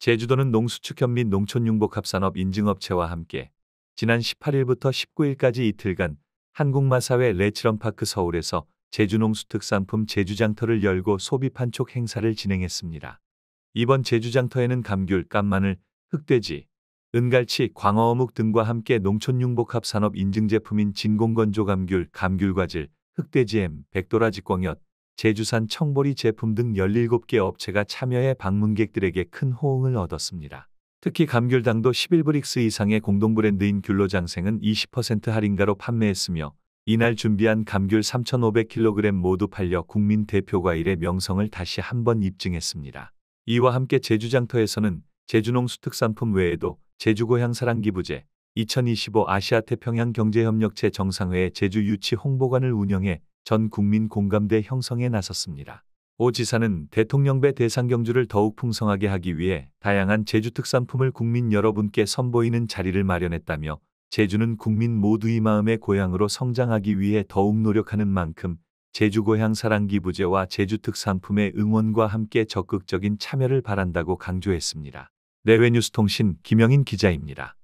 제주도는 농수축현 및 농촌융복합산업 인증업체와 함께 지난 18일부터 19일까지 이틀간 한국마사회 레츠런파크 서울에서 제주농수특산품 제주장터를 열고 소비판촉 행사를 진행했습니다. 이번 제주장터에는 감귤, 깐마늘, 흑돼지, 은갈치, 광어어묵 등과 함께 농촌융복합산업 인증제품인 진공건조감귤, 감귤과질, 흑돼지엠 백도라지꽁엿, 제주산 청보리 제품 등 17개 업체가 참여해 방문객들에게 큰 호응을 얻었습니다. 특히 감귤당도 11브릭스 이상의 공동 브랜드인 귤로장생은 20% 할인가로 판매했으며 이날 준비한 감귤 3,500kg 모두 팔려 국민 대표 과일의 명성을 다시 한번 입증했습니다. 이와 함께 제주장터에서는 제주농 수특산품 외에도 제주고향 사랑기부제 2025 아시아태평양 경제협력체 정상회의 제주 유치 홍보관을 운영해 전 국민 공감대 형성에 나섰습니다. 오 지사는 대통령배 대상 경주를 더욱 풍성하게 하기 위해 다양한 제주 특산품을 국민 여러분께 선보이는 자리를 마련했다며 제주는 국민 모두의 마음의 고향으로 성장하기 위해 더욱 노력하는 만큼 제주고향 사랑기부제와 제주특산품의 응원과 함께 적극적인 참여를 바란다고 강조했습니다. 내외뉴스통신 김영인 기자입니다.